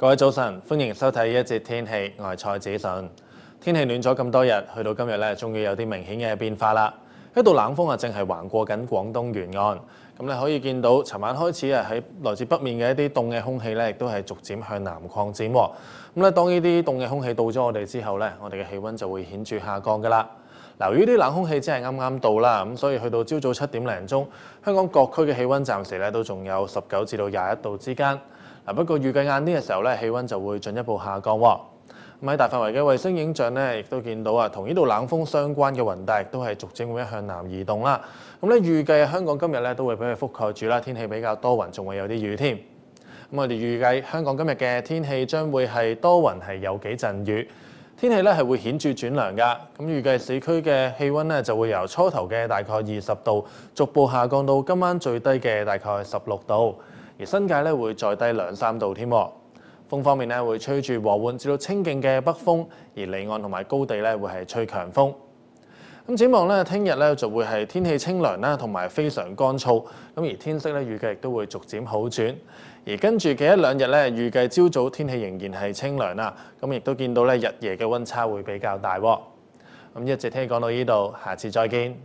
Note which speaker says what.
Speaker 1: 各位早晨，歡迎收睇呢一節天氣外賽指訊。天氣暖咗咁多日，去到今日咧，終於有啲明顯嘅變化啦。一度冷風啊，正係橫過緊廣東沿岸。咁你可以見到，尋晚開始啊，喺來自北面嘅一啲凍嘅空氣咧，亦都係逐漸向南擴展。咁咧，當呢啲凍嘅空氣到咗我哋之後咧，我哋嘅氣温就會顯著下降㗎啦。嗱，由於啲冷空氣真係啱啱到啦，咁所以去到朝早七點零鐘，香港各區嘅氣温暫時咧都仲有十九至到廿一度之間。不過預計晏啲嘅時候咧，氣温就會進一步下降喎。咁喺大範圍嘅衛星影像咧，亦都見到啊，同呢度冷風相關嘅雲帶都係逐漸會向南移動啦。咁咧預計香港今日咧都會俾佢覆蓋住啦，天氣比較多雲，仲會有啲雨添。咁我哋預計香港今日嘅天氣將會係多雲，係有幾陣雨，天氣咧係會顯著轉涼㗎。咁預計市區嘅氣温咧就會由初頭嘅大概二十度，逐步下降到今晚最低嘅大概十六度。而新界咧會再低兩三度添。風方面咧會吹住和緩至到清勁嘅北風，而離岸同埋高地咧會係吹強風。咁展望咧，聽日咧就會係天氣清涼啦，同埋非常乾燥。咁而天色咧預計亦都會逐漸好轉。而跟住嘅一兩日咧，預計朝早天氣仍然係清涼啦。咁亦都見到咧日夜嘅温差會比較大。咁一直聽講到呢度，下次再見。